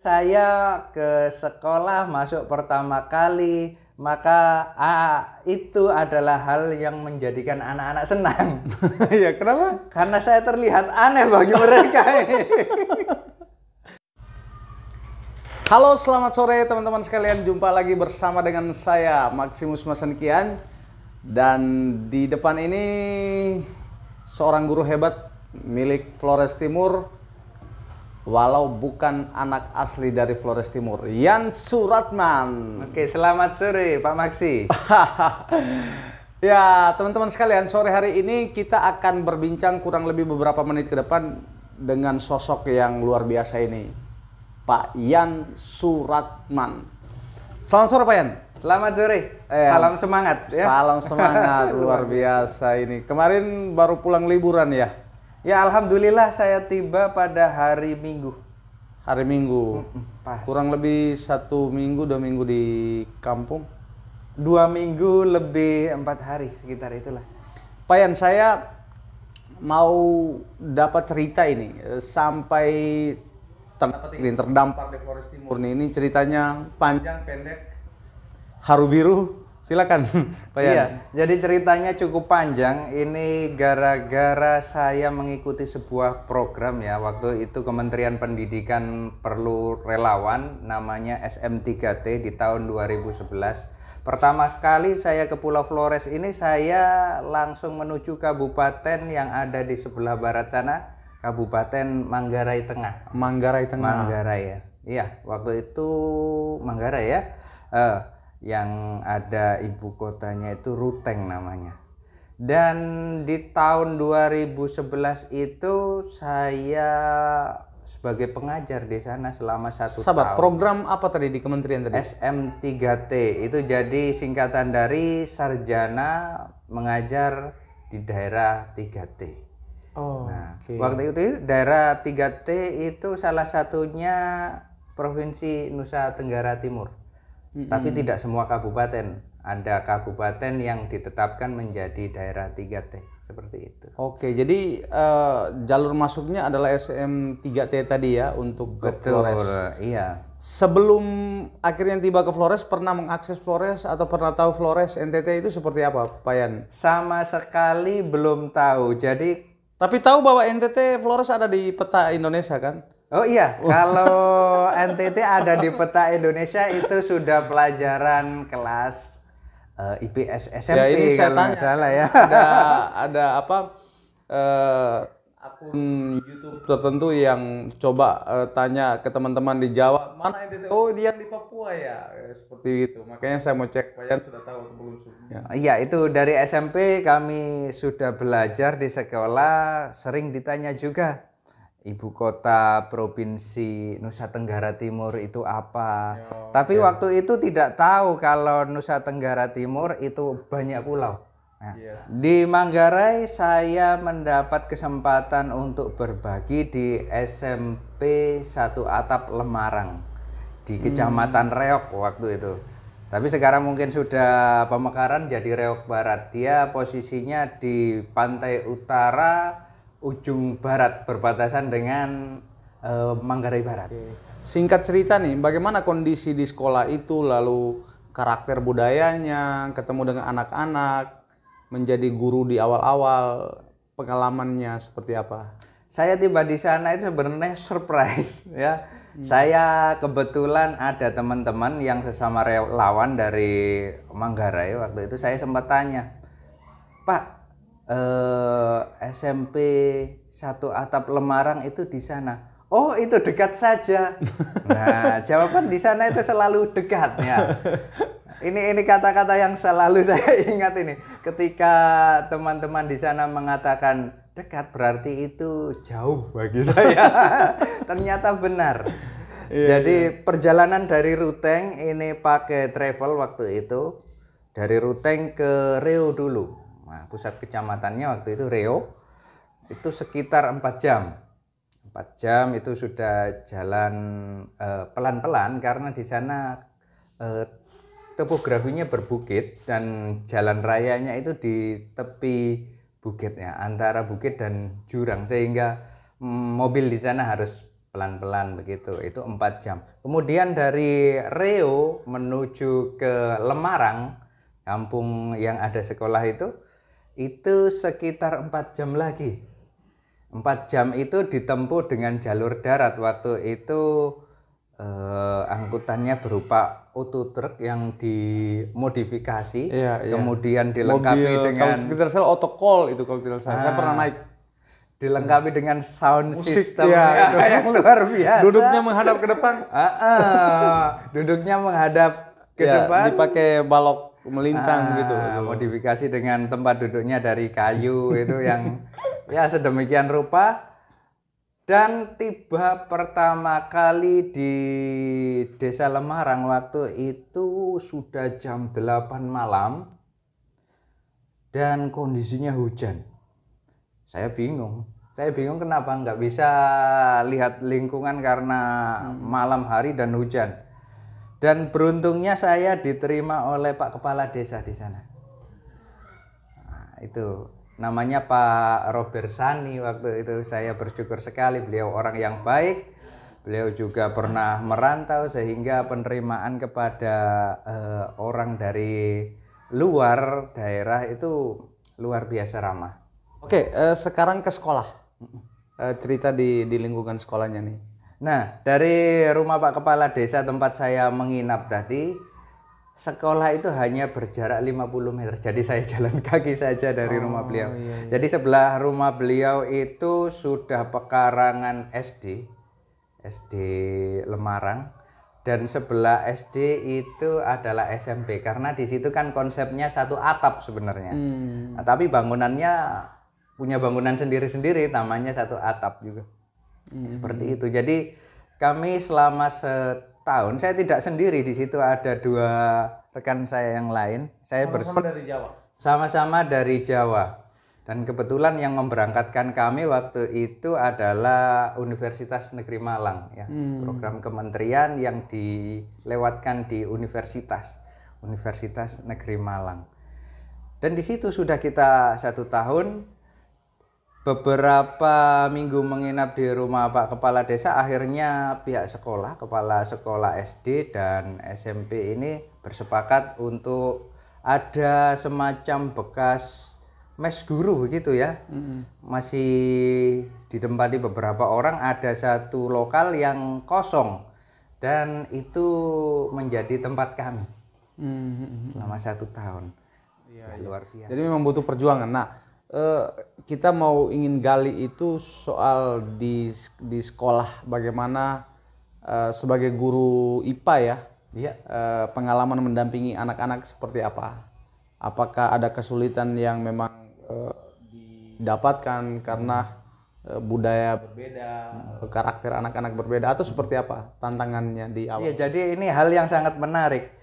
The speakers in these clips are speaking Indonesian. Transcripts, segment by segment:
saya ke sekolah masuk pertama kali maka ah, itu adalah hal yang menjadikan anak-anak senang. ya kenapa? Karena saya terlihat aneh bagi mereka Halo, selamat sore teman-teman sekalian. Jumpa lagi bersama dengan saya Maximus Masankian dan di depan ini seorang guru hebat milik Flores Timur walau bukan anak asli dari Flores Timur, Yan Suratman. Oke, selamat sore Pak Maksi. ya, teman-teman sekalian, sore hari ini kita akan berbincang kurang lebih beberapa menit ke depan dengan sosok yang luar biasa ini, Pak Yan Suratman. Selamat sore Pak Yan. Selamat sore. Eh, salam semangat ya. Salam semangat luar biasa ini. Kemarin baru pulang liburan ya. Ya alhamdulillah saya tiba pada hari Minggu. Hari Minggu. Pas. Kurang lebih satu minggu dua minggu di kampung. Dua minggu lebih empat hari sekitar itulah. Yan saya mau dapat cerita ini sampai terdapat ini terdampar di Flores Timur ini ceritanya panjang pendek haru biru Silakan, Pak Yan. Iya, jadi ceritanya cukup panjang. Ini gara-gara saya mengikuti sebuah program ya. Waktu itu Kementerian Pendidikan perlu relawan namanya SM3T di tahun 2011. Pertama kali saya ke Pulau Flores ini saya langsung menuju kabupaten yang ada di sebelah barat sana, Kabupaten Manggarai Tengah. Manggarai Tengah. Manggarai ya. Iya, waktu itu Manggarai ya. Uh, yang ada ibu kotanya itu Ruteng namanya. Dan di tahun 2011 itu saya sebagai pengajar di sana selama satu Sabar, tahun. program apa tadi di kementerian tadi? SM3T itu jadi singkatan dari sarjana mengajar di daerah 3T. Oh, nah, okay. waktu itu daerah 3T itu salah satunya Provinsi Nusa Tenggara Timur. -hmm. tapi tidak semua kabupaten. Ada kabupaten yang ditetapkan menjadi daerah 3T seperti itu. Oke, jadi uh, jalur masuknya adalah SM 3T tadi ya untuk Betul, ke Flores. Iya. Sebelum akhirnya tiba ke Flores, pernah mengakses Flores atau pernah tahu Flores NTT itu seperti apa, Pak Yan? Sama sekali belum tahu. Jadi tapi tahu bahwa NTT Flores ada di peta Indonesia kan? Oh iya, kalau NTT ada di peta Indonesia itu sudah pelajaran kelas uh, eh, IPS SMP ya, ini saya kalau nggak salah ya. Ada ada apa uh, akun YouTube tertentu yang coba uh, tanya ke teman-teman di Jawa mana NTT? Oh dia di Papua ya, seperti itu. Makanya saya mau cek Pak sudah tahu sebelum sebelumnya. Iya itu dari SMP kami sudah belajar di sekolah sering ditanya juga ibu kota provinsi Nusa Tenggara Timur itu apa. Yo, Tapi yeah. waktu itu tidak tahu kalau Nusa Tenggara Timur itu banyak pulau. Nah, yeah. Di Manggarai saya mendapat kesempatan untuk berbagi di SMP Satu Atap Lemarang di hmm. Kecamatan hmm. Reok waktu itu. Tapi sekarang mungkin sudah pemekaran jadi Reok Barat. Dia posisinya di pantai utara ujung barat berbatasan dengan e, Manggarai Barat. Oke. Singkat cerita nih, bagaimana kondisi di sekolah itu lalu karakter budayanya, ketemu dengan anak-anak, menjadi guru di awal-awal, pengalamannya seperti apa? Saya tiba di sana itu sebenarnya surprise ya. Hmm. Saya kebetulan ada teman-teman yang sesama relawan dari Manggarai waktu itu saya sempat tanya, "Pak, eh, SMP satu atap Lemarang itu di sana. Oh itu dekat saja. Nah jawaban di sana itu selalu dekat ya. Ini ini kata-kata yang selalu saya ingat ini. Ketika teman-teman di sana mengatakan dekat berarti itu jauh bagi saya. Ternyata benar. Iya, Jadi iya. perjalanan dari Ruteng ini pakai travel waktu itu dari Ruteng ke Rio dulu. Nah, pusat kecamatannya waktu itu Reo itu sekitar 4 jam. 4 jam itu sudah jalan eh, pelan-pelan eh, karena di sana eh, topografinya berbukit dan jalan rayanya itu di tepi bukitnya antara bukit dan jurang sehingga mm, mobil di sana harus pelan-pelan begitu itu empat jam kemudian dari Reo menuju ke Lemarang kampung yang ada sekolah itu itu sekitar 4 jam lagi. 4 jam itu ditempuh dengan jalur darat. Waktu itu eh, angkutannya berupa auto truk yang dimodifikasi, iya, iya, kemudian dilengkapi Mobil, dengan kalau tidak salah autocall itu kalau tidak salah. Nah, saya ah. pernah naik dilengkapi dengan sound Musik, system ya, ya, yang luar biasa. Duduknya menghadap ke depan. Ah, duduknya menghadap ke ya, depan. Dipakai balok melintang ah, gitu. Modifikasi dengan tempat duduknya dari kayu itu yang ya sedemikian rupa dan tiba pertama kali di Desa Lemarang waktu itu sudah jam 8 malam dan kondisinya hujan. Saya bingung. Saya bingung kenapa nggak bisa lihat lingkungan karena hmm. malam hari dan hujan dan beruntungnya saya diterima oleh Pak Kepala Desa di sana. Nah, itu namanya Pak Robert Sani waktu itu saya bersyukur sekali beliau orang yang baik. Beliau juga pernah merantau sehingga penerimaan kepada eh, orang dari luar daerah itu luar biasa ramah. Oke, eh, sekarang ke sekolah. Eh, cerita di di lingkungan sekolahnya nih Nah, dari rumah Pak Kepala Desa tempat saya menginap tadi, sekolah itu hanya berjarak 50 meter. Jadi saya jalan kaki saja dari oh, rumah beliau. Iya, iya. Jadi sebelah rumah beliau itu sudah pekarangan SD, SD Lemarang dan sebelah SD itu adalah SMP karena di situ kan konsepnya satu atap sebenarnya. Hmm. Nah, tapi bangunannya punya bangunan sendiri-sendiri, namanya satu atap juga hmm. seperti itu jadi kami selama setahun saya tidak sendiri di situ ada dua rekan saya yang lain saya bersama sama dari Jawa sama-sama dari Jawa dan kebetulan yang memberangkatkan kami waktu itu adalah Universitas Negeri Malang ya hmm. program kementerian yang dilewatkan di universitas Universitas Negeri Malang dan di situ sudah kita satu tahun beberapa minggu menginap di rumah Pak Kepala Desa akhirnya pihak sekolah, kepala sekolah SD dan SMP ini bersepakat untuk ada semacam bekas mes guru gitu ya. Mm-hmm. Masih ditempati beberapa orang ada satu lokal yang kosong dan itu menjadi tempat kami. Mm-hmm. Selama satu tahun. Iya ya, iya. luar biasa. Jadi memang butuh perjuangan. Nah, Eh, kita mau ingin gali itu soal di di sekolah bagaimana uh, sebagai guru IPA ya. yeah. Iya. Uh, pengalaman mendampingi anak-anak seperti apa? Apakah ada kesulitan yang memang uh, didapatkan karena uh, budaya berbeda, hmm. karakter anak-anak berbeda atau seperti apa tantangannya di awal? Iya, jadi ini hal yang sangat menarik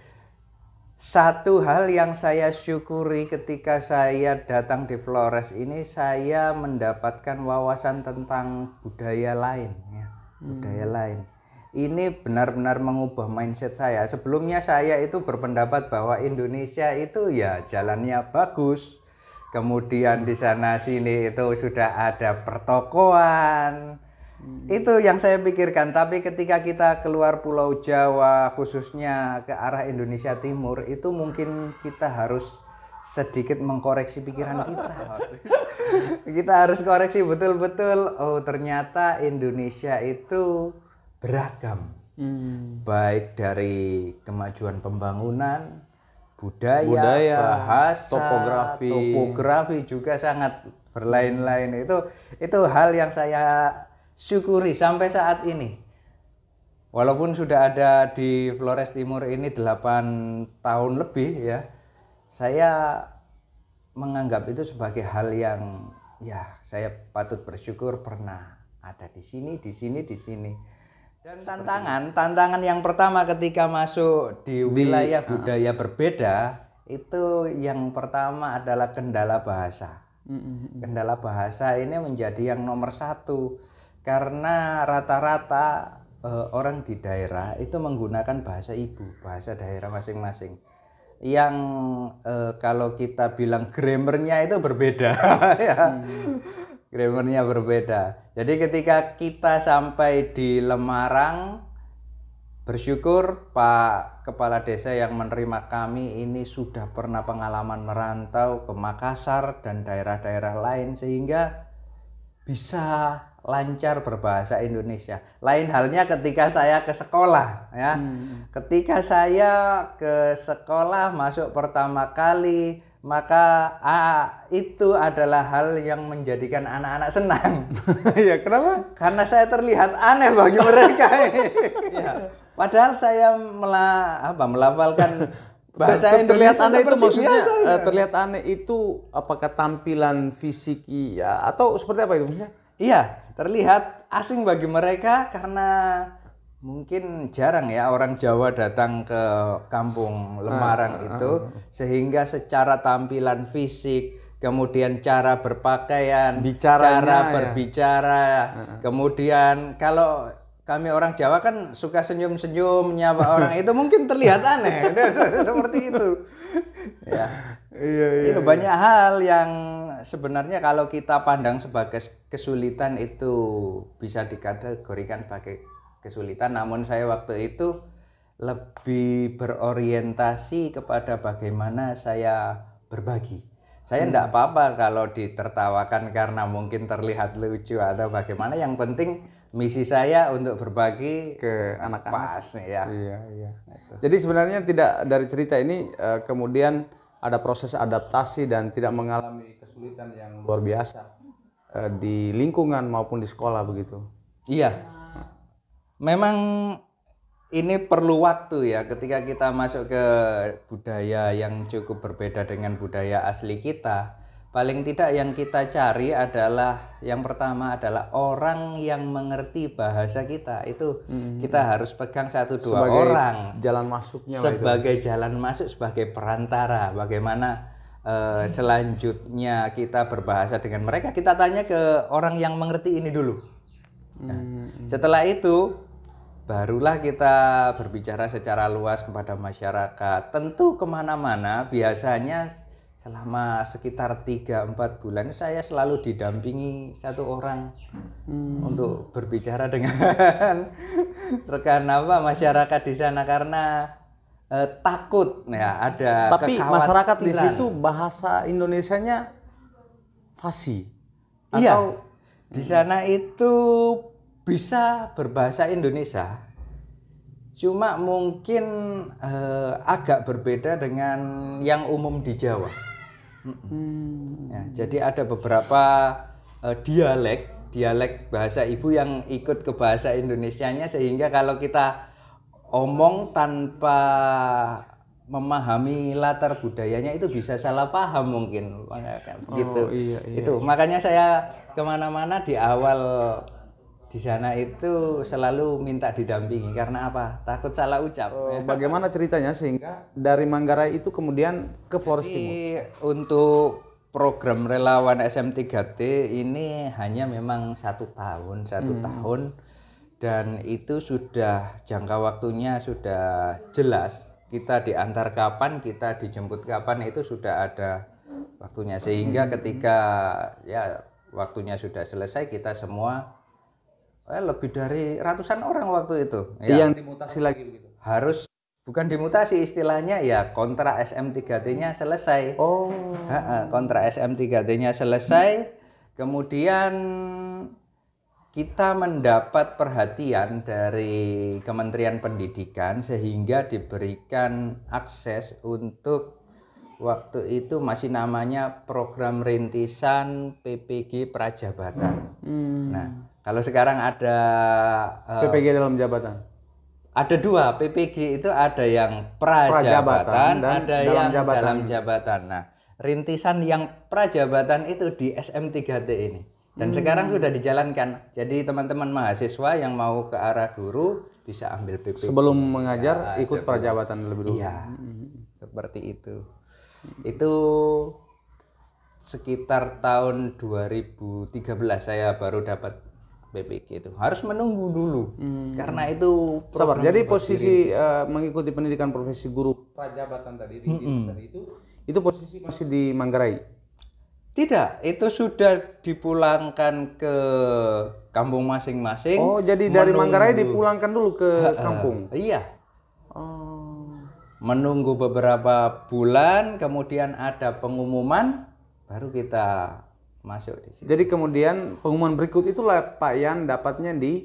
satu hal yang saya syukuri ketika saya datang di Flores ini saya mendapatkan wawasan tentang budaya lain ya hmm. budaya lain ini benar-benar mengubah mindset saya sebelumnya saya itu berpendapat bahwa Indonesia itu ya jalannya bagus kemudian di sana sini itu sudah ada pertokoan itu yang saya pikirkan. Tapi ketika kita keluar Pulau Jawa, khususnya ke arah Indonesia Timur, itu mungkin kita harus sedikit mengkoreksi pikiran kita. kita harus koreksi betul-betul. Oh ternyata Indonesia itu beragam. Hmm. Baik dari kemajuan pembangunan, budaya, budaya bahasa, topografi. topografi juga sangat berlain-lain. Itu itu hal yang saya syukuri sampai saat ini. Walaupun sudah ada di Flores Timur ini 8 tahun lebih ya, saya menganggap itu sebagai hal yang ya saya patut bersyukur pernah ada di sini, di sini, di sini. Dan tantangan, ini. tantangan yang pertama ketika masuk di, di wilayah budaya uh, berbeda itu yang pertama adalah kendala bahasa. Kendala bahasa ini menjadi yang nomor satu karena rata-rata uh, orang di daerah itu menggunakan bahasa ibu bahasa daerah masing-masing yang uh, kalau kita bilang grammarnya itu berbeda ya hmm. grammarnya berbeda jadi ketika kita sampai di Lemarang bersyukur Pak Kepala Desa yang menerima kami ini sudah pernah pengalaman merantau ke Makassar dan daerah-daerah lain sehingga bisa lancar berbahasa Indonesia. Lain halnya ketika saya ke sekolah ya. Hmm. hmm. Ketika saya ke sekolah masuk pertama kali maka ah, itu adalah hal yang menjadikan anak-anak senang. ya, kenapa? Karena saya terlihat aneh bagi mereka. ya. Padahal saya mela apa melafalkan bahasa Indonesia terlihat aneh itu maksudnya biasa, eh, ya? terlihat aneh itu apakah tampilan fisik ya atau seperti apa itu maksudnya? Iya, terlihat asing bagi mereka karena mungkin jarang ya orang Jawa datang ke kampung ah, Lemaran ah, itu ah. sehingga secara tampilan fisik kemudian cara berpakaian Bicaranya, cara ya. berbicara ya. kemudian kalau kami orang Jawa kan suka senyum-senyum nyapa orang itu mungkin terlihat aneh seperti itu ya iya, iya, itu iya. banyak hal yang sebenarnya kalau kita pandang sebagai kesulitan itu bisa dikategorikan sebagai kesulitan namun saya waktu itu lebih berorientasi kepada bagaimana saya berbagi. Saya hmm. apa-apa kalau ditertawakan karena mungkin terlihat lucu atau bagaimana yang penting misi saya untuk berbagi ke anak-anak pas ya. Iya, iya. Gitu. Jadi sebenarnya tidak dari cerita ini eh, kemudian ada proses adaptasi dan tidak mengalami kesulitan yang luar biasa eh, di lingkungan maupun di sekolah begitu. Iya. Memang ini perlu waktu ya ketika kita masuk ke budaya yang cukup berbeda dengan budaya asli kita. Paling tidak yang kita cari adalah yang pertama adalah orang yang mengerti bahasa kita. Itu hmm kita harus pegang satu dua sebagai orang jalan masuknya gitu. sebagai itu. jalan masuk sebagai perantara bagaimana Uh, selanjutnya kita berbahasa dengan mereka, kita tanya ke orang yang mengerti ini dulu. Nah, hmm. hmm. Setelah itu, barulah kita berbicara secara luas kepada masyarakat. Tentu kemana-mana, biasanya selama sekitar 3-4 bulan saya selalu didampingi satu orang hmm. untuk berbicara dengan rekan apa masyarakat di sana karena eh, takut ya ada Tapi masyarakat di situ bahasa Indonesianya fasih. Iya. di sana itu bisa berbahasa Indonesia. Cuma mungkin eh, agak berbeda dengan yang umum di Jawa. Hmm. Ya, jadi ada beberapa eh, dialek dialek bahasa ibu yang ikut ke bahasa Indonesianya sehingga kalau kita omong tanpa memahami latar budayanya itu bisa salah paham mungkin gitu. oh, iya, iya. itu iya. makanya saya kemana-mana di awal di sana itu selalu minta didampingi karena apa takut salah ucap oh, bagaimana ceritanya sehingga dari Manggarai itu kemudian ke Flores Timur untuk program relawan SM3T ini hanya memang satu tahun satu hmm. tahun dan itu sudah jangka waktunya sudah jelas kita diantar kapan kita dijemput kapan itu sudah ada waktunya sehingga hmm. ketika ya waktunya sudah selesai kita semua eh, lebih dari ratusan orang waktu itu yang, yang dimutasi lagi begitu harus bukan dimutasi istilahnya ya kontra SM3T-nya selesai oh ha kontra SM3T-nya selesai kemudian kita mendapat perhatian dari Kementerian Pendidikan sehingga diberikan akses untuk waktu itu masih namanya program rintisan PPG Prajabatan. Hmm. Nah, kalau sekarang ada uh, eh, PPG dalam jabatan. Ada dua PPG itu ada yang prajabatan, prajabatan dan ada dalam yang jabatan. dalam jabatan. Nah, rintisan yang prajabatan itu di SM3T ini. Dan hmm. sekarang sudah dijalankan. Jadi teman-teman mahasiswa yang mau ke arah guru bisa ambil PP. Sebelum ya, mengajar ya, ikut sebelum. perjabatan lebih dulu. Iya. Hmm. Seperti itu. Itu sekitar tahun 2013 saya baru dapat PPG itu harus menunggu dulu hmm. karena itu sabar jadi posisi uh, mengikuti pendidikan profesi guru prajabatan tadi, di -hmm. tadi itu itu posisi masih di Manggarai tidak, itu sudah dipulangkan ke kampung masing-masing. Oh, jadi dari Manggarai dipulangkan dulu ke kampung. Iya. Oh. Menunggu beberapa bulan, kemudian ada pengumuman, baru kita masuk di sini. Jadi kemudian pengumuman berikut itulah Pak Yan dapatnya di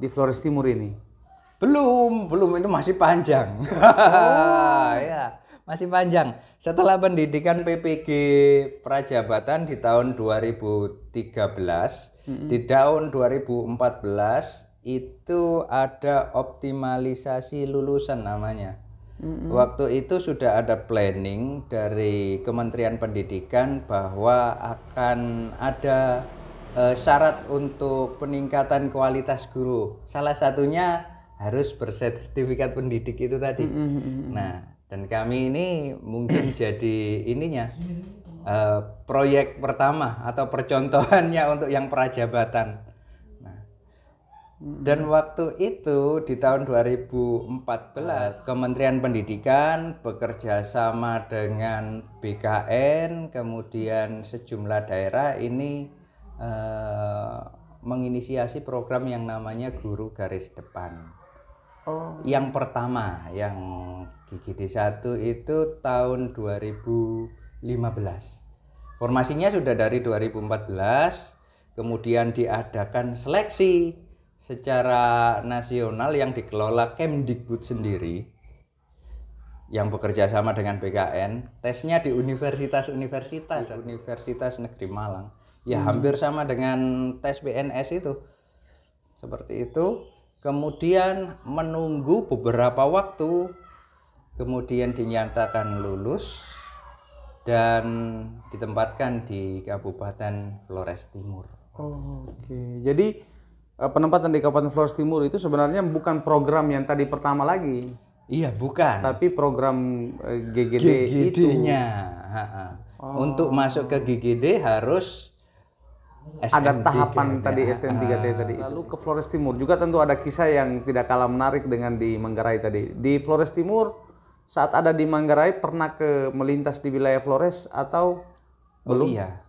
di Flores Timur ini. Belum, belum itu masih panjang. Oh. ya masih panjang. Setelah pendidikan PPG Prajabatan di tahun 2013, mm-hmm. di tahun 2014 itu ada optimalisasi lulusan namanya. Mm-hmm. Waktu itu sudah ada planning dari Kementerian Pendidikan bahwa akan ada uh, syarat untuk peningkatan kualitas guru. Salah satunya harus bersertifikat pendidik itu tadi. Mm-hmm. Nah, dan kami ini mungkin jadi ininya uh, proyek pertama atau percontohannya untuk yang prajabatan nah, dan waktu itu di tahun 2014 Kementerian Pendidikan bekerja sama dengan BKN kemudian sejumlah daerah ini uh, menginisiasi program yang namanya guru garis depan Oh. Yang pertama, yang gigi di satu itu tahun 2015. Formasinya sudah dari 2014, kemudian diadakan seleksi secara nasional yang dikelola Kemdikbud sendiri yang bekerja sama dengan BKN tesnya di universitas-universitas Universitas Negeri Malang ya hmm. hampir sama dengan tes BNS itu seperti itu kemudian menunggu beberapa waktu kemudian dinyatakan lulus dan ditempatkan di Kabupaten Flores Timur. Oh, Oke, okay. jadi eh, penempatan di Kabupaten Flores Timur itu sebenarnya bukan program yang tadi pertama lagi. Iya, bukan. Tapi program eh, GGD, GGD itu. nya oh. Untuk masuk ke GGD harus SM3 ada tahapan ya, tadi sm 3 ah, tadi, lalu itu. ke Flores Timur juga tentu ada kisah yang tidak kalah menarik dengan di Manggarai tadi di Flores Timur saat ada di Manggarai pernah ke melintas di wilayah Flores atau oh, belum iya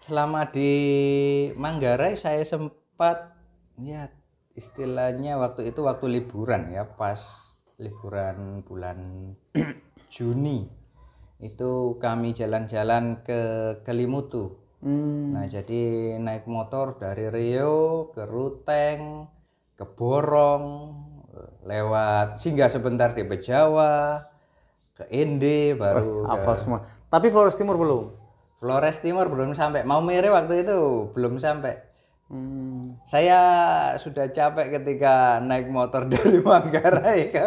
selama di Manggarai saya sempat ya istilahnya waktu itu waktu liburan ya pas liburan bulan Juni itu kami jalan-jalan ke Kelimutu Hmm. Nah, jadi naik motor dari Rio ke Ruteng, ke Borong, lewat singgah sebentar di Bejawa, ke Ende baru oh, apa semua. Tapi Flores Timur belum. Flores Timur belum sampai. Mau Mere waktu itu belum sampai. Hmm. Saya sudah capek ketika naik motor dari Manggarai ke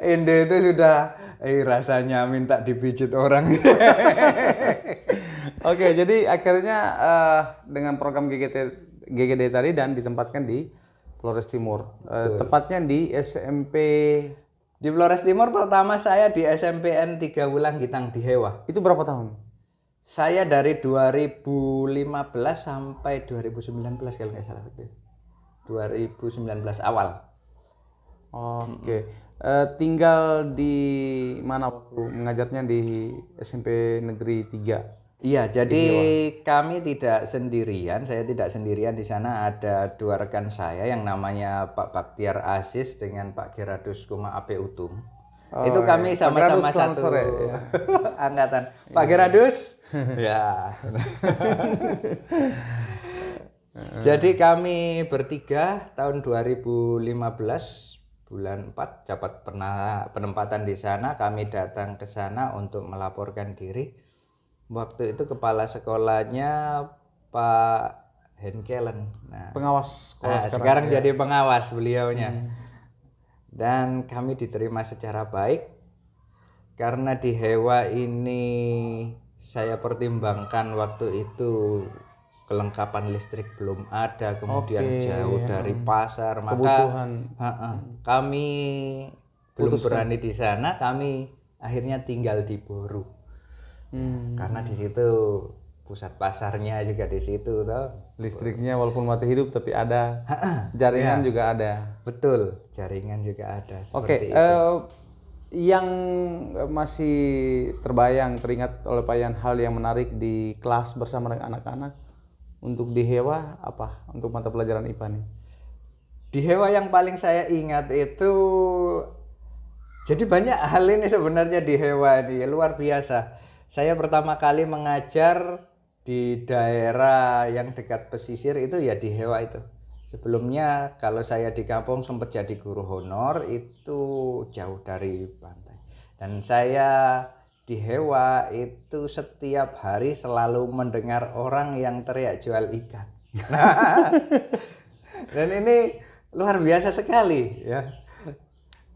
Ende itu sudah eh, rasanya minta dipijit orang. Oke, jadi akhirnya uh, dengan program GGT, GGD tadi dan ditempatkan di Flores Timur. Uh, tepatnya di SMP di Flores Timur pertama saya di SMPN 3 Wulang Gitang di Hewa. Itu berapa tahun? Saya dari 2015 sampai 2019 kalau nggak salah itu. 2019 awal. Oke. Okay. Uh, eh, tinggal di mana waktu mengajarnya di SMP Negeri 3? Iya, jadi kami tidak sendirian. Saya tidak sendirian di sana. Ada dua rekan saya yang namanya Pak Baktiar Asis dengan Pak Geradus Kuma AP Utum. Oh, itu iya. kami sama-sama iya. satu sore, ya. angkatan. Pak iya. Geradus, ya. Jadi kami bertiga tahun 2015 bulan 4 dapat pernah penempatan di sana. Kami datang ke sana untuk melaporkan diri waktu itu kepala sekolahnya Pak Henkelen nah, pengawas sekolah nah, sekarang, sekarang ya. jadi pengawas beliaunya hmm. dan kami diterima secara baik karena di Hewa ini saya pertimbangkan waktu itu kelengkapan listrik belum ada kemudian Oke, jauh ya. dari hmm. pasar maka ha -ha, hmm. kami Putuskan. belum berani di sana kami akhirnya tinggal di Boru hmm. karena di situ pusat pasarnya juga di situ toh listriknya walaupun mati hidup tapi ada jaringan ya. juga ada betul jaringan juga ada oke okay, uh, eh, yang masih terbayang teringat oleh Pak Yan hal yang menarik di kelas bersama dengan anak-anak untuk di Hewa apa untuk mata pelajaran IPA nih di Hewa yang paling saya ingat itu jadi banyak hal ini sebenarnya di Hewa ini luar biasa saya pertama kali mengajar di daerah yang dekat pesisir itu ya di Hewa itu. Sebelumnya kalau saya di kampung sempat jadi guru honor itu jauh dari pantai. Dan saya di Hewa itu setiap hari selalu mendengar orang yang teriak jual ikan. Nah, dan ini luar biasa sekali ya.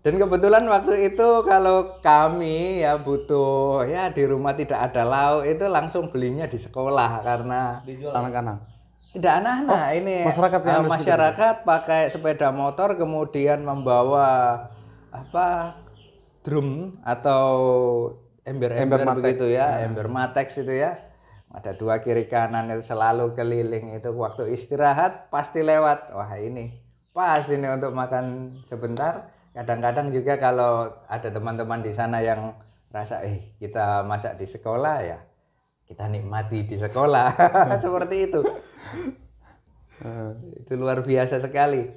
Dan kebetulan waktu itu kalau kami ya butuh ya di rumah tidak ada lauk itu langsung belinya di sekolah karena anak-anak tidak anak-anak oh, ini ya. masyarakat uh, masyarakat pakai sepeda motor kemudian membawa apa drum atau ember-ember begitu matex, ya, ya ember matex itu ya ada dua kiri kanan itu selalu keliling itu waktu istirahat pasti lewat wah ini pas ini untuk makan sebentar kadang-kadang juga kalau ada teman-teman di sana yang rasa eh kita masak di sekolah ya kita nikmati di sekolah seperti itu eh. itu luar biasa sekali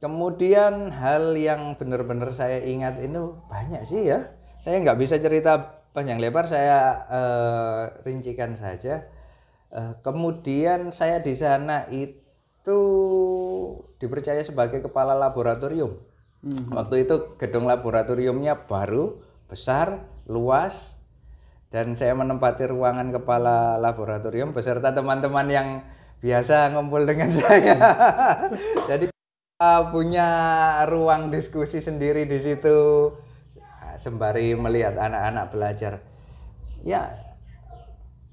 kemudian hal yang benar-benar saya ingat itu banyak sih ya saya nggak bisa cerita panjang lebar saya eh, rincikan saja eh, kemudian saya di sana itu dipercaya sebagai kepala laboratorium hmm Waktu itu gedung laboratoriumnya baru, besar, luas, dan saya menempati ruangan kepala laboratorium beserta teman-teman yang biasa ngumpul dengan saya. Jadi uh, punya ruang diskusi sendiri di situ sembari melihat anak-anak belajar. Ya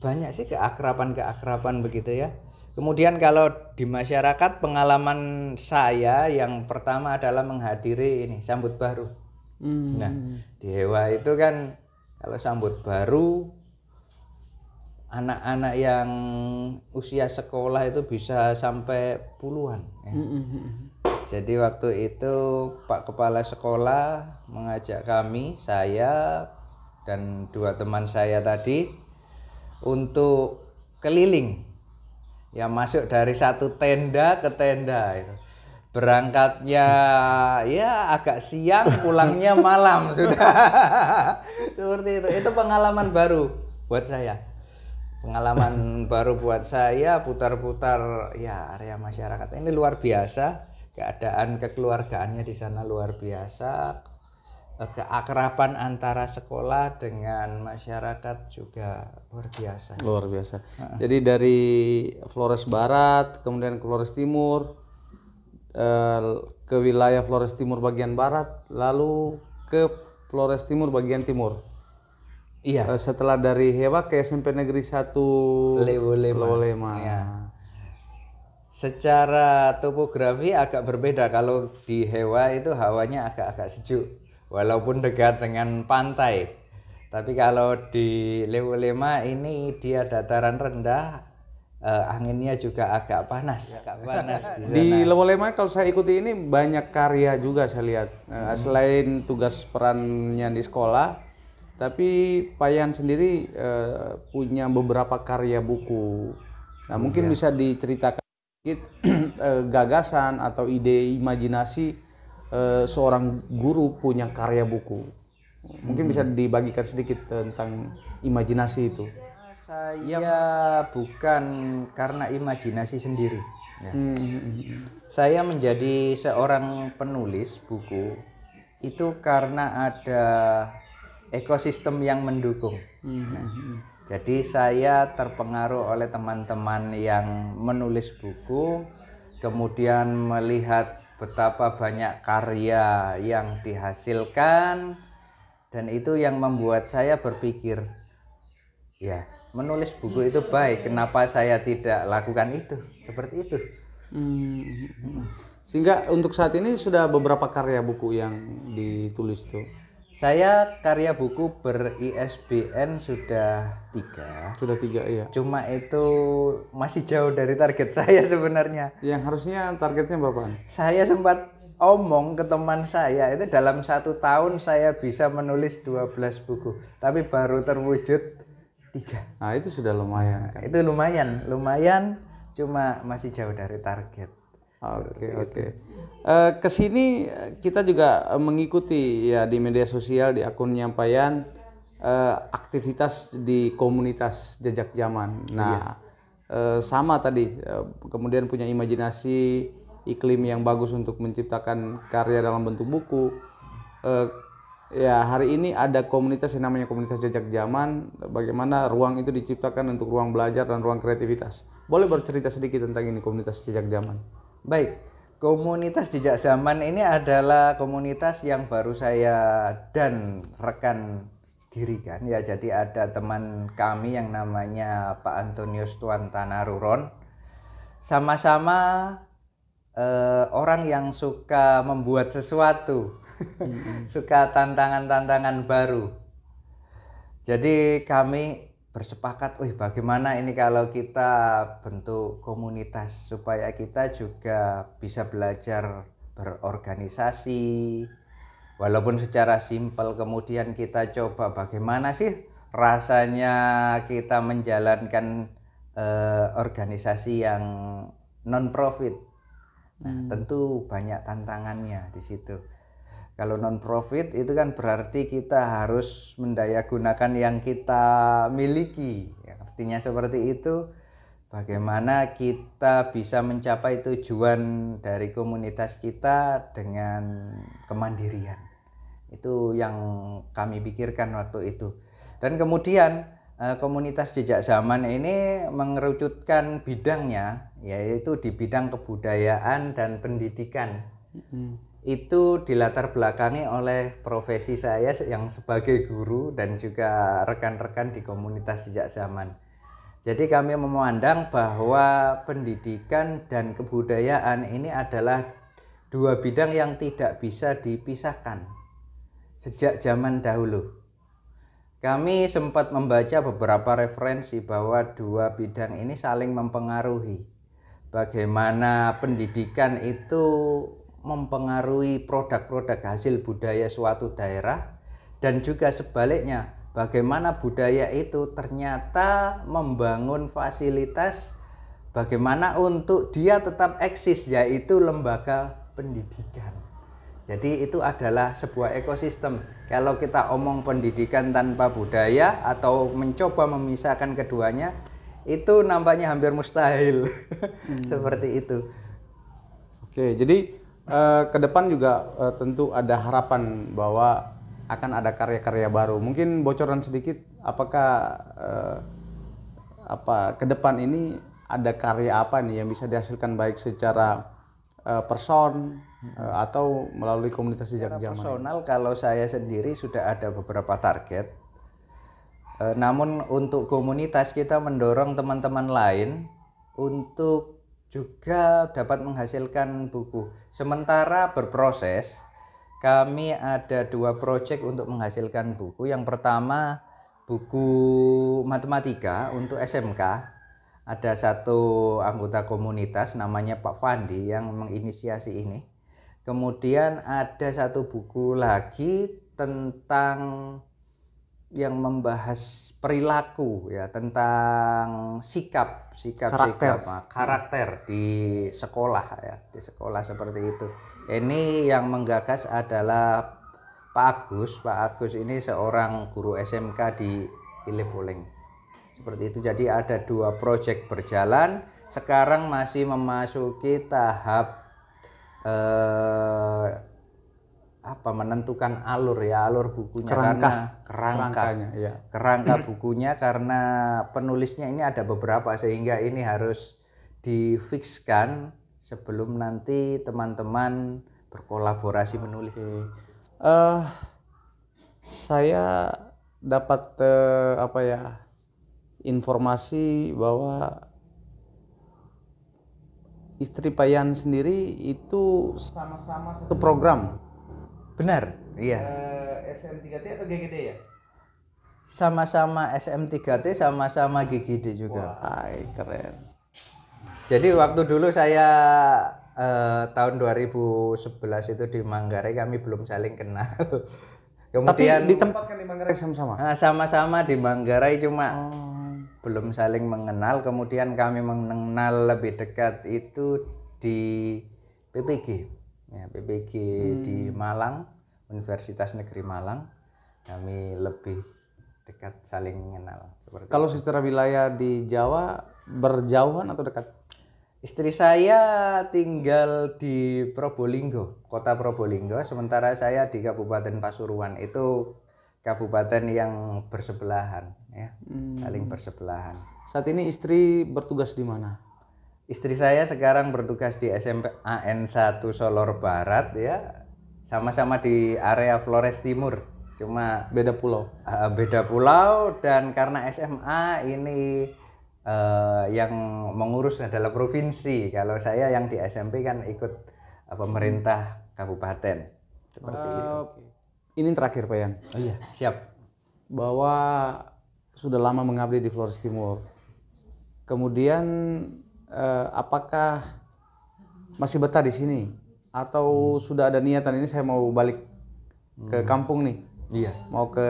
banyak sih keakraban-keakraban begitu ya Kemudian kalau di masyarakat pengalaman saya yang pertama adalah menghadiri ini sambut baru. Hmm. Nah, dewa itu kan kalau sambut baru anak-anak yang usia sekolah itu bisa sampai puluhan. Ya. Hmm, hmm, hmm, hmm. Jadi waktu itu Pak Kepala Sekolah mengajak kami, saya dan dua teman saya tadi untuk keliling ya masuk dari satu tenda ke tenda itu berangkatnya ya agak siang pulangnya malam sudah seperti itu itu pengalaman baru buat saya pengalaman baru buat saya putar-putar ya area masyarakat ini luar biasa keadaan kekeluargaannya di sana luar biasa Eh, keakraban antara sekolah dengan masyarakat juga luar biasa. Luar biasa. Uh-uh. Jadi dari Flores Barat, kemudian ke Flores Timur, eh, ke wilayah Flores Timur bagian barat, lalu ke Flores Timur bagian timur. Iya. Eh, setelah dari Hewa ke SMP Negeri 1 Lewolema. Lewolema. Ya. Secara topografi agak berbeda kalau di Hewa itu hawanya agak-agak sejuk walaupun dekat dengan pantai. Tapi kalau di Lewulema ini dia dataran rendah, eh, anginnya juga agak panas. Iya. Agak panas di, sana. di kalau saya ikuti ini banyak karya juga saya lihat. Eh, hmm. Selain tugas perannya di sekolah, tapi Pak Yan sendiri eh, punya beberapa karya buku. Nah, mungkin ya. bisa diceritakan sedikit eh, gagasan atau ide imajinasi Eh, seorang guru punya karya buku. Mungkin hmm. bisa dibagikan sedikit tentang imajinasi itu. Saya ya. bukan karena imajinasi sendiri. Ya. Hmm, hmm, hmm. Saya menjadi seorang penulis buku itu karena ada ekosistem yang mendukung. Hmm. hmm nah, jadi saya terpengaruh oleh teman-teman yang menulis buku, kemudian melihat betapa banyak karya yang dihasilkan dan itu yang membuat saya berpikir ya menulis buku itu baik kenapa saya tidak lakukan itu seperti itu hmm. hmm, hmm. sehingga untuk saat ini sudah beberapa karya buku yang ditulis tuh saya karya buku ber ISBN sudah tiga. Sudah tiga ya. Cuma itu masih jauh dari target saya sebenarnya. Yang harusnya targetnya berapa? Saya sempat omong ke teman saya itu dalam satu tahun saya bisa menulis 12 buku, tapi baru terwujud tiga. Nah itu sudah lumayan. Nah, itu lumayan, lumayan. Cuma masih jauh dari target. Oke okay, oke. Okay. Eh, kesini eh, kita juga eh, mengikuti ya di media sosial di akun penyampaian uh, aktivitas di komunitas jejak zaman. Nah, iya. sama tadi uh, kemudian punya imajinasi iklim yang bagus untuk menciptakan karya dalam bentuk buku. Uh, ya hari ini ada komunitas yang namanya komunitas jejak zaman bagaimana ruang itu diciptakan untuk ruang belajar dan ruang kreativitas boleh bercerita sedikit tentang ini komunitas jejak zaman baik Komunitas jejak zaman ini adalah komunitas yang baru saya dan rekan dirikan ya. Jadi ada teman kami yang namanya Pak Antonius Tuan Tanaruron. Sama-sama eh, orang yang suka membuat sesuatu, suka tantangan-tantangan baru. Jadi kami bersepakat, wih bagaimana ini kalau kita bentuk komunitas supaya kita juga bisa belajar berorganisasi walaupun secara simpel kemudian kita coba bagaimana sih rasanya kita menjalankan eh, organisasi yang non profit. Nah, hmm. tentu banyak tantangannya di situ. Kalau non profit itu kan berarti kita harus mendaya gunakan yang kita miliki. Ya, artinya seperti itu. Bagaimana kita bisa mencapai tujuan dari komunitas kita dengan kemandirian. Itu yang kami pikirkan waktu itu. Dan kemudian eh, komunitas jejak zaman ini mengerucutkan bidangnya yaitu di bidang kebudayaan dan pendidikan itu dilatar belakangi oleh profesi saya yang sebagai guru dan juga rekan-rekan di komunitas sejak zaman. Jadi kami memandang bahwa pendidikan dan kebudayaan ini adalah dua bidang yang tidak bisa dipisahkan sejak zaman dahulu. Kami sempat membaca beberapa referensi bahwa dua bidang ini saling mempengaruhi. Bagaimana pendidikan itu mempengaruhi produk-produk hasil budaya suatu daerah dan juga sebaliknya bagaimana budaya itu ternyata membangun fasilitas bagaimana untuk dia tetap eksis yaitu lembaga pendidikan. Jadi itu adalah sebuah ekosistem. Kalau kita omong pendidikan tanpa budaya atau mencoba memisahkan keduanya, itu nampaknya hampir mustahil. Hmm. Seperti itu. Oke, jadi uh, ke depan juga uh, tentu ada harapan bahwa akan ada karya-karya baru. Mungkin bocoran sedikit, apakah uh, apa ke depan ini ada karya apa nih yang bisa dihasilkan baik secara uh, person uh, atau melalui komunitas sejak zaman? Personal kalau saya sendiri sudah ada beberapa target. Uh, namun untuk komunitas kita mendorong teman-teman lain untuk juga dapat menghasilkan buku. Sementara berproses, kami ada dua proyek untuk menghasilkan buku. Yang pertama buku matematika untuk SMK. Ada satu anggota komunitas namanya Pak Fandi yang menginisiasi ini. Kemudian ada satu buku lagi tentang yang membahas perilaku ya tentang sikap sikap karakter sikap, ah, karakter di sekolah ya di sekolah seperti itu ini yang menggagas adalah Pak Agus Pak Agus ini seorang guru SMK di Ilepoleng seperti itu jadi ada dua proyek berjalan sekarang masih memasuki tahap eh, apa menentukan alur ya alur bukunya kerangka, karena kerangka kerangkanya ya. kerangka bukunya karena penulisnya ini ada beberapa sehingga ini harus difikskan sebelum nanti teman-teman berkolaborasi menulis. Uh, saya dapat uh, apa ya informasi bahwa istri Payan sendiri itu sama-sama satu program Benar, iya. Uh, eh, SM3T atau GGD ya? Sama-sama SM3T, sama-sama GGD juga. Wah, wow. keren. Jadi waktu dulu saya uh, tahun 2011 itu di Manggarai kami belum saling kenal. Kemudian Tapi di tempat di Manggarai sama-sama. Ah, sama-sama di Manggarai cuma oh. belum saling mengenal. Kemudian kami mengenal lebih dekat itu di PPG ya, PPG hmm. di Malang Universitas Negeri Malang kami lebih dekat saling mengenal kalau itu. secara wilayah di Jawa berjauhan atau dekat istri saya tinggal di Probolinggo kota Probolinggo sementara saya di Kabupaten Pasuruan itu kabupaten yang bersebelahan ya hmm. saling bersebelahan saat ini istri bertugas di mana Istri saya sekarang bertugas di SMP AN1 Solor Barat ya. Sama-sama di area Flores Timur. Cuma beda pulau. Uh, beda pulau dan karena SMA ini uh, yang mengurus adalah provinsi. Kalau saya yang di SMP kan ikut uh, pemerintah kabupaten. Seperti uh, itu. Ini terakhir Pak Yan. Oh iya, siap. Bahwa sudah lama mengabdi di Flores Timur. Kemudian eh, apakah masih betah di sini atau hmm. sudah ada niatan ini saya mau balik hmm. ke kampung nih. Iya. Mau ke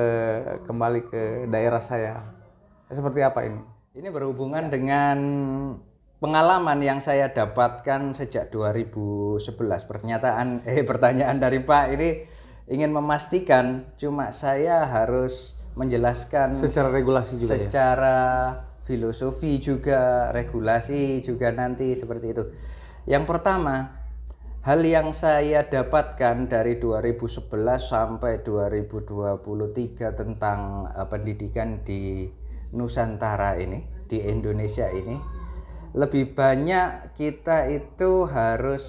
kembali ke daerah saya. Eh, seperti apa ini? Ini berhubungan dengan pengalaman yang saya dapatkan sejak 2011. Pernyataan eh pertanyaan dari Pak ini ingin memastikan cuma saya harus menjelaskan secara regulasi juga ya? secara ya filosofi juga, regulasi juga nanti seperti itu. Yang pertama, hal yang saya dapatkan dari 2011 sampai 2023 tentang eh, pendidikan di Nusantara ini, di Indonesia ini, lebih banyak kita itu harus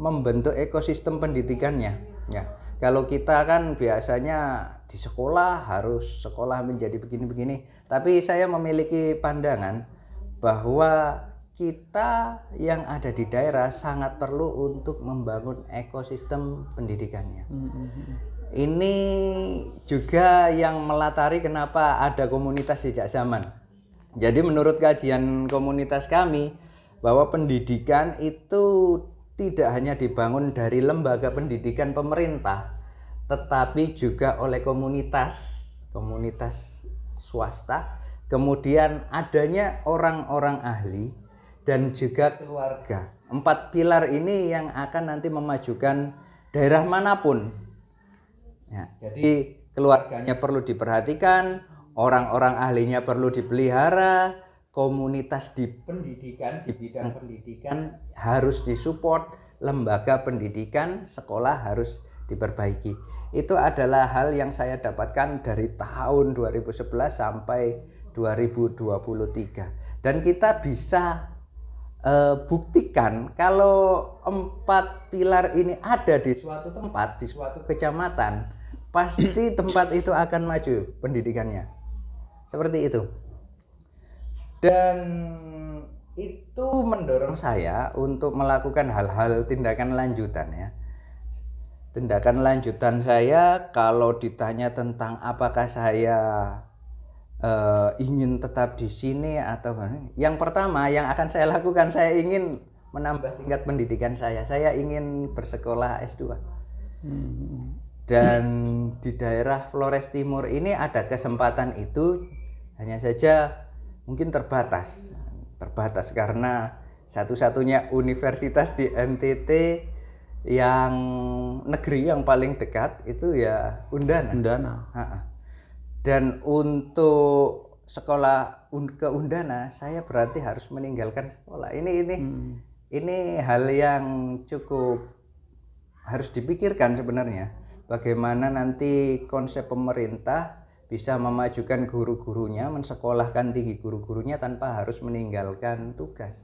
membentuk ekosistem pendidikannya. Ya, kalau kita kan biasanya di sekolah harus sekolah menjadi begini-begini. Tapi saya memiliki pandangan bahwa kita yang ada di daerah sangat perlu untuk membangun ekosistem pendidikannya. Mm -hmm. Ini juga yang melatari kenapa ada komunitas sejak zaman. Jadi menurut kajian komunitas kami bahwa pendidikan itu tidak hanya dibangun dari lembaga pendidikan pemerintah, tetapi juga oleh komunitas komunitas swasta kemudian adanya orang-orang ahli dan juga keluarga empat pilar ini yang akan nanti memajukan daerah manapun ya, jadi keluarganya perlu diperhatikan orang-orang ahlinya perlu dipelihara komunitas di pendidikan di bidang pendidikan harus disupport lembaga pendidikan sekolah harus diperbaiki itu adalah hal yang saya dapatkan dari tahun 2011 sampai 2023 dan kita bisa uh, buktikan kalau empat pilar ini ada di suatu tempat di suatu kecamatan pasti tempat itu akan maju pendidikannya seperti itu dan itu mendorong saya untuk melakukan hal-hal tindakan lanjutan ya tindakan lanjutan saya kalau ditanya tentang apakah saya uh, ingin tetap di sini atau yang pertama yang akan saya lakukan saya ingin menambah tingkat pendidikan saya saya ingin bersekolah S2 hmm. dan di daerah Flores Timur ini ada kesempatan itu hanya saja mungkin terbatas terbatas karena satu-satunya universitas di NTT yang negeri yang paling dekat itu ya Undana. Undana. Ha -ha. Dan untuk sekolah ke Undana saya berarti harus meninggalkan sekolah. Ini ini hmm. ini hal yang cukup harus dipikirkan sebenarnya. Bagaimana nanti konsep pemerintah bisa memajukan guru-gurunya, mensekolahkan tinggi guru-gurunya tanpa harus meninggalkan tugas.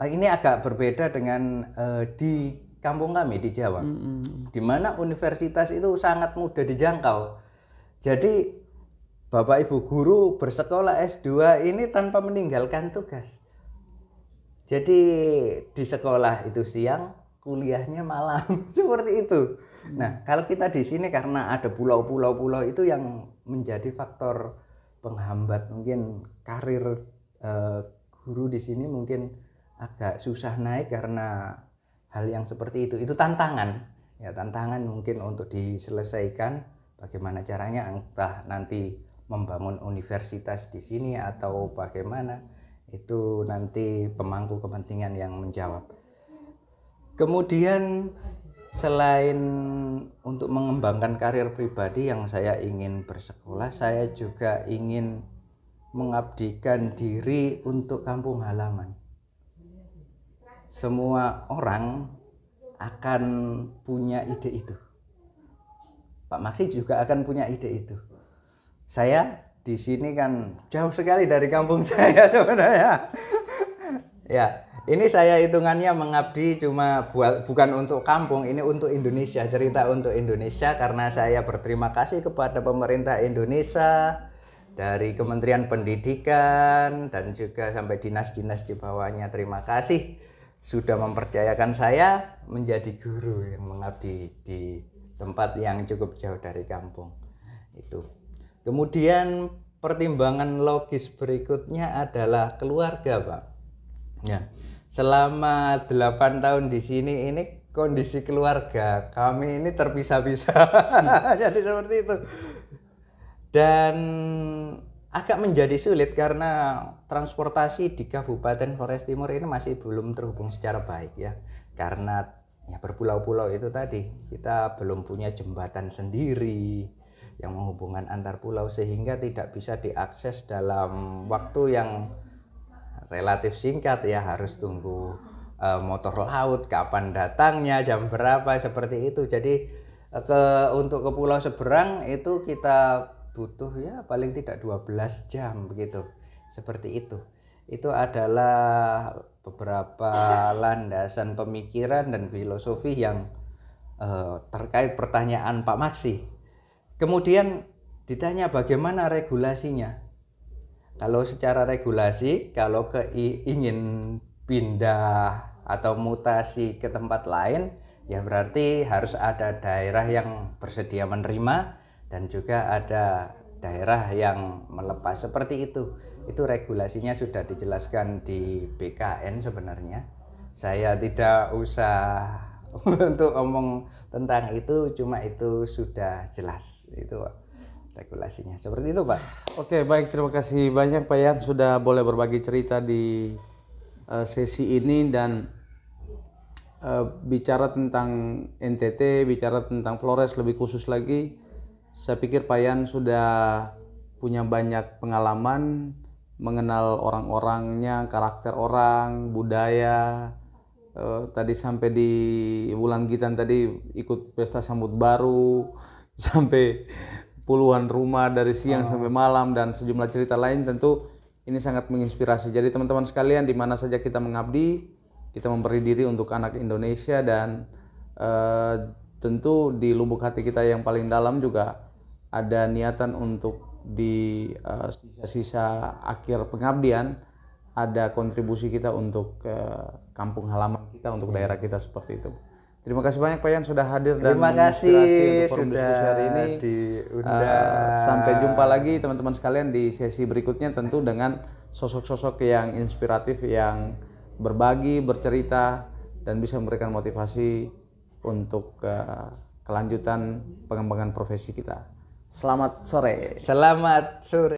Ah, ini agak berbeda dengan uh, di kampung kami di Jawa, mm -hmm. di mana universitas itu sangat mudah dijangkau. Jadi Bapak Ibu guru bersekolah S2 ini tanpa meninggalkan tugas. Jadi di sekolah itu siang, kuliahnya malam, seperti itu. Mm. Nah, kalau kita di sini karena ada pulau-pulau-pulau itu yang menjadi faktor penghambat mungkin karir uh, guru di sini mungkin agak susah naik karena hal yang seperti itu itu tantangan ya tantangan mungkin untuk diselesaikan bagaimana caranya entah nanti membangun universitas di sini atau bagaimana itu nanti pemangku kepentingan yang menjawab kemudian selain untuk mengembangkan karir pribadi yang saya ingin bersekolah saya juga ingin mengabdikan diri untuk kampung halaman semua orang akan punya ide itu. Pak Maksi juga akan punya ide itu. Saya di sini kan jauh sekali dari kampung saya sebenarnya. ya, ini saya hitungannya mengabdi cuma buat bukan untuk kampung, ini untuk Indonesia, cerita untuk Indonesia karena saya berterima kasih kepada pemerintah Indonesia dari Kementerian Pendidikan dan juga sampai dinas-dinas di bawahnya. Terima kasih sudah mempercayakan saya menjadi guru yang mengabdi di tempat yang cukup jauh dari kampung itu kemudian pertimbangan logis berikutnya adalah keluarga pak ya selama 8 tahun di sini ini kondisi keluarga kami ini terpisah-pisah jadi seperti itu dan agak menjadi sulit karena transportasi di Kabupaten Flores Timur ini masih belum terhubung secara baik ya karena ya berpulau-pulau itu tadi kita belum punya jembatan sendiri yang menghubungkan antar pulau sehingga tidak bisa diakses dalam waktu yang relatif singkat ya harus tunggu eh, motor laut kapan datangnya jam berapa seperti itu jadi eh, ke untuk ke pulau seberang itu kita butuh ya paling tidak 12 jam begitu seperti itu itu adalah beberapa landasan pemikiran dan filosofi yang eh, terkait pertanyaan Pak Maksi kemudian ditanya bagaimana regulasinya kalau secara regulasi kalau ke ingin pindah atau mutasi ke tempat lain ya berarti harus ada daerah yang bersedia menerima dan juga ada daerah yang melepas seperti itu. Itu regulasinya sudah dijelaskan di BKN sebenarnya. Saya tidak usah untuk omong tentang itu, cuma itu sudah jelas. Itu regulasinya. Seperti itu, Pak. Oke, baik. Terima kasih banyak Pak Yan sudah boleh berbagi cerita di uh, sesi ini dan uh, bicara tentang NTT, bicara tentang Flores lebih khusus lagi saya pikir Pak Yan sudah punya banyak pengalaman mengenal orang-orangnya, karakter orang, budaya. Uh, tadi sampai di bulan Gitan tadi ikut pesta sambut baru sampai puluhan rumah dari siang oh. sampai ah. malam dan sejumlah cerita lain tentu ini sangat menginspirasi. Jadi teman-teman sekalian di mana saja kita mengabdi, kita memberi diri untuk anak Indonesia dan uh, tentu di lubuk hati kita yang paling dalam juga ada niatan untuk di eh, sisa-sisa uh, akhir pengabdian ada kontribusi kita untuk uh, kampung halaman kita untuk iya. daerah kita seperti itu. Terima kasih banyak Pak Yan sudah hadir dan Terima kasih untuk forum sudah hari ini. Uh, sampai jumpa lagi teman-teman sekalian di sesi berikutnya tentu dengan sosok-sosok yang inspiratif yang berbagi, bercerita dan bisa memberikan motivasi untuk uh, kelanjutan pengembangan profesi kita. Selamat sore. Selamat sore.